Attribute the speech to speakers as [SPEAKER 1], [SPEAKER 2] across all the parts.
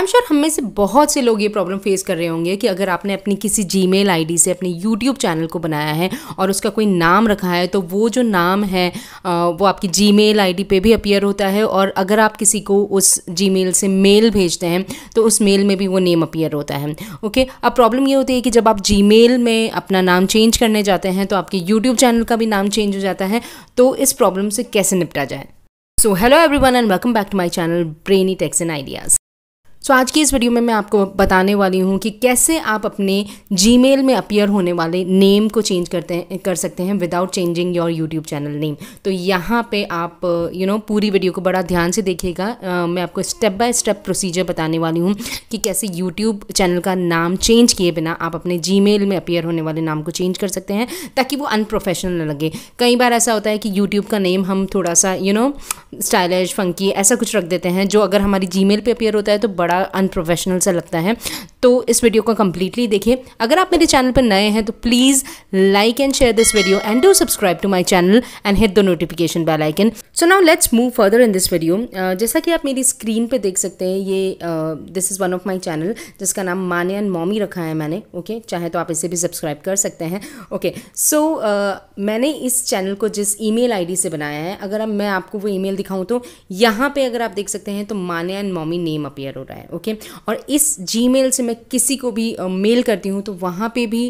[SPEAKER 1] I am sure हम में से बहुत से लोग ये प्रॉब्लम फेस कर रहे होंगे कि अगर आपने अपनी किसी जी मेल से अपने यूट्यूब चैनल को बनाया है और उसका कोई नाम रखा है तो वो जो नाम है वो आपकी जी मेल पे भी अपीयर होता है और अगर आप किसी को उस जी से मेल भेजते हैं तो उस मेल में भी वो नेम अपियर होता है ओके अब प्रॉब्लम ये होती है कि जब आप जी में अपना नाम चेंज करने जाते हैं तो आपके यूट्यूब चैनल का भी नाम चेंज हो जाता है तो इस प्रॉब्लम से कैसे निपटा जाए so hello everyone and welcome back to my channel Brainy Techs and Ideas so so, आज की इस वीडियो में मैं आपको बताने वाली हूँ कि कैसे आप अपने मेल में अपियर होने वाले नेम को चेंज करते हैं कर सकते हैं without changing your YouTube channel name तो यहाँ पे आप यू you नो know, पूरी वीडियो को बड़ा ध्यान से देखिएगा मैं आपको स्टेप बाय स्टेप प्रोसीजर बताने वाली हूँ कि कैसे यूट्यूब चैनल का नाम चेंज किए बिना आप अपने जी में अपियर होने वाले नाम को चेंज कर सकते हैं ताकि वो अनप्रोफेशनल लगे कई बार ऐसा होता है कि यूट्यूब का नेम हम थोड़ा सा यू नो स्टाइलिश फंकी ऐसा कुछ रख देते हैं जो अगर हमारी जी मेल अपियर होता है तो बड़ा बड़ा अनप्रोफेशनल सा लगता है तो इस वीडियो को कंप्लीटली देखिए अगर आप मेरे चैनल पर नए हैं तो please like and share this video and do subscribe to my channel and hit the notification bell icon so now let's move further in this video जैसा कि आप मेरी स्क्रीन पे देख सकते हैं ये this is one of my channel जिसका नाम माने एंड मॉमी रखा है मैंने ओके okay? चाहे तो आप इसे भी सब्सक्राइब कर सकते हैं okay okay, so so, uh, मैंने इस चैनल को जिस ई मेल से बनाया है अगर अब मैं आपको वो मेल दिखाऊँ तो यहाँ पर अगर आप देख सकते हैं तो माने एंड मॉमी नेम अपेयर हो रहा है ओके okay? और इस जी से मैं किसी को भी मेल करती हूँ तो वहाँ पे भी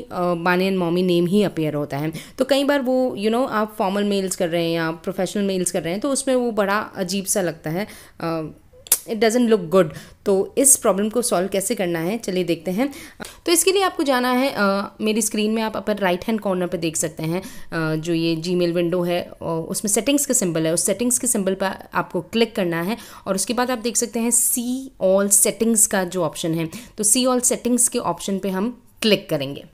[SPEAKER 1] बानी एंड मॉमी नेम ही अपेयर होता है तो कई बार वो यू you नो know, आप फॉर्मल मेल्स कर रहे हैं या प्रोफेशनल मेल्स कर रहे हैं तो उसमें वो बड़ा अजीब सा लगता है इट डजेंट लुक गुड तो इस प्रॉब्लम को सॉल्व कैसे करना है चलिए देखते हैं तो इसके लिए आपको जाना है आ, मेरी स्क्रीन में आप अपन राइट हैंड कॉर्नर पर देख सकते हैं आ, जो ये जी विंडो है उसमें सेटिंग्स का सिंबल है उस सेटिंग्स के सिंबल पर आपको क्लिक करना है और उसके बाद आप देख सकते हैं सी ऑल सेटिंग्स का जो ऑप्शन है तो सी ऑल सेटिंग्स के ऑप्शन पर हम क्लिक करेंगे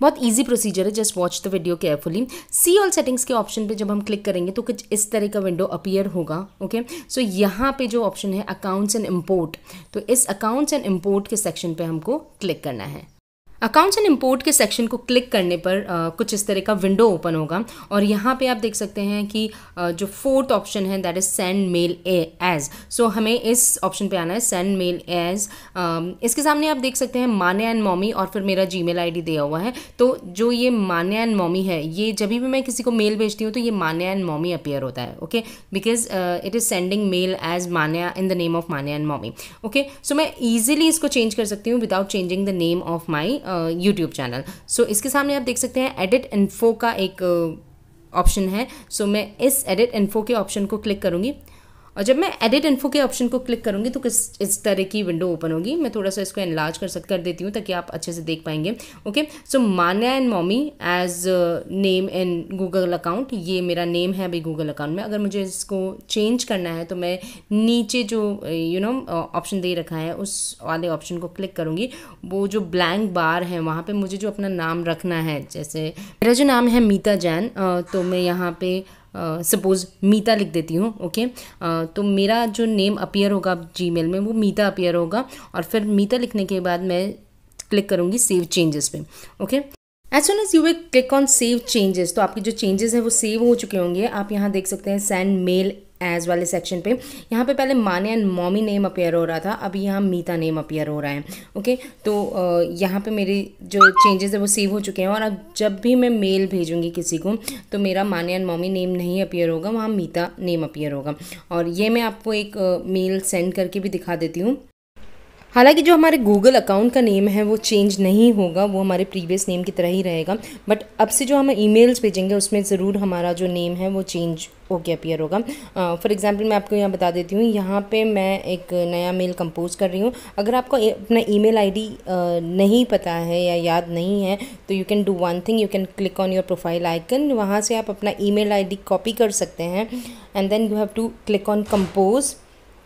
[SPEAKER 1] बहुत ईजी प्रोसीजर है just watch the video carefully see all settings के ऑप्शन पे जब हम क्लिक करेंगे तो कुछ इस तरह का विंडो अपियर होगा ओके सो यहाँ पे जो ऑप्शन है अकाउंट्स एंड इम्पोर्ट तो इस अकाउंट्स एंड इम्पोर्ट के सेक्शन पे हमको क्लिक करना है अकाउंट्स एंड इम्पोर्ट के सेक्शन को क्लिक करने पर आ, कुछ इस तरह का विंडो ओपन होगा और यहाँ पे आप देख सकते हैं कि आ, जो फोर्थ ऑप्शन है that is send mail as so हमें इस ऑप्शन पे आना है सेंड मेल एज इसके सामने आप देख सकते हैं माने एंड मॉमी और फिर मेरा जी मेल दिया हुआ है तो जो ये माने एंड मॉमी है ये जब भी मैं किसी को मेल भेजती हूँ तो ये माने एंड मॉमी अपेयर होता है okay because it is sending mail as Manya in the name of Manya and mommy okay so मैं ईजिली इसको चेंज कर सकती हूँ without changing the name of my YouTube channel so इसके सामने आप देख सकते हैं एडिट इन्फो का एक ऑप्शन है सो so, मैं इस एडिट इन्फो के ऑप्शन को क्लिक करूँगी और जब मैं एडिट इन्फो के ऑप्शन को क्लिक करूँगी तो किस इस तरह की विंडो ओपन होगी मैं थोड़ा सा इसको एनलाज कर सक कर देती हूँ ताकि आप अच्छे से देख पाएंगे okay so Manya and mommy as name in Google account ये मेरा नेम है अभी गूगल अकाउंट में अगर मुझे इसको चेंज करना है तो मैं नीचे जो यू नो ऑप्शन दे रखा है उस वाले ऑप्शन को क्लिक करूँगी वो जो ब्लैंक बार है वहाँ पर मुझे जो अपना नाम रखना है जैसे मेरा जो नाम है मीता जैन uh, तो मैं यहाँ पे सपोज़ मीता लिख देती हूँ ओके तो मेरा जो नेम अपीयर होगा जी में वो मीता अपीयर होगा और फिर मीता लिखने के बाद मैं क्लिक करूँगी सेव चेंजेस पे okay as soon as you way click on save changes तो आपके जो चेंजेस हैं वो सेव हो चुके होंगे आप यहाँ देख सकते हैं सेंड मेल एज वाले सेक्शन पे यहाँ पे पहले माने एंड मॉमी नेम अपेयर हो रहा था अभी यहाँ मीता नेम अपेयर हो रहा है ओके तो यहाँ पे मेरे जो चेंजेस है वो सेव हो चुके हैं और अब जब भी मैं मेल भेजूँगी किसी को तो मेरा माने एंड मॉमी नेम नहीं अपेयर होगा वहाँ मीता नेम अपेयर होगा और ये मैं आपको एक मेल सेंड करके भी दिखा देती हूँ हालांकि जो हमारे गूगल अकाउंट का नेम है वो चेंज नहीं होगा वो हमारे प्रीवियस नेम की तरह ही रहेगा बट अब से जो हम मेल्स भेजेंगे उसमें ज़रूर हमारा जो नेम है वो चेंज होके अपियर होगा फॉर एग्ज़ाम्पल मैं आपको यहाँ बता देती हूँ यहाँ पे मैं एक नया मेल कंपोज कर रही हूँ अगर आपको अपना ईमेल आईडी डी नहीं पता है या याद नहीं है तो you can do one thing you can click on your profile icon वहाँ से आप अपना ईमेल आईडी कॉपी कर सकते हैं and then you have to click on compose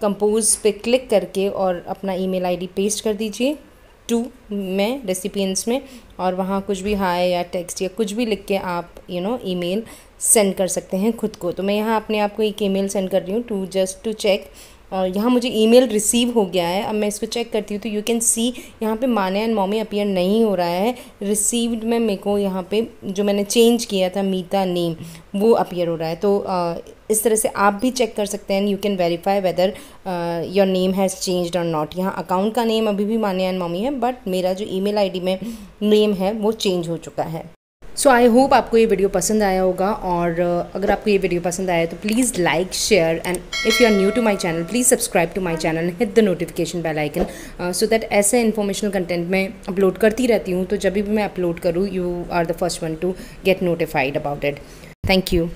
[SPEAKER 1] compose पे क्लिक करके और अपना ईमेल आईडी पेस्ट कर दीजिए टू में रेसिपियंस में और वहाँ कुछ भी हाय या टेक्स्ट या कुछ भी लिख के आप यू नो ईमेल सेंड कर सकते हैं खुद को तो मैं यहाँ अपने आप को एक ईमेल सेंड कर रही हूँ टू जस्ट टू चेक यहाँ मुझे ईमेल रिसीव हो गया है अब मैं इसको चेक करती हूँ तो यू कैन सी यहाँ पे माने एंड मॉमी अपीयर नहीं हो रहा है रिसीव्ड में मेरे को यहाँ पे जो मैंने चेंज किया था मीता नेम वो अपीयर हो रहा है तो इस तरह से आप भी चेक कर सकते हैं you can verify whether your name has changed और नॉट यहाँ अकाउंट का नेम अभी भी माने एंड मॉमी है बट मेरा जो ईमेल आईडी में नेम है वो चेंज हो चुका है सो आई होप आपको ये वीडियो पसंद आया होगा और uh, अगर आपको ये वीडियो पसंद आया तो please like share and if you are new to my channel please subscribe to my channel hit the notification bell icon so that ऐसे इन्फॉर्मेशनल कंटेंट मैं अपलोड करती रहती हूँ तो जब भी मैं अपलोड करूँ you are the first one to get notified about it thank you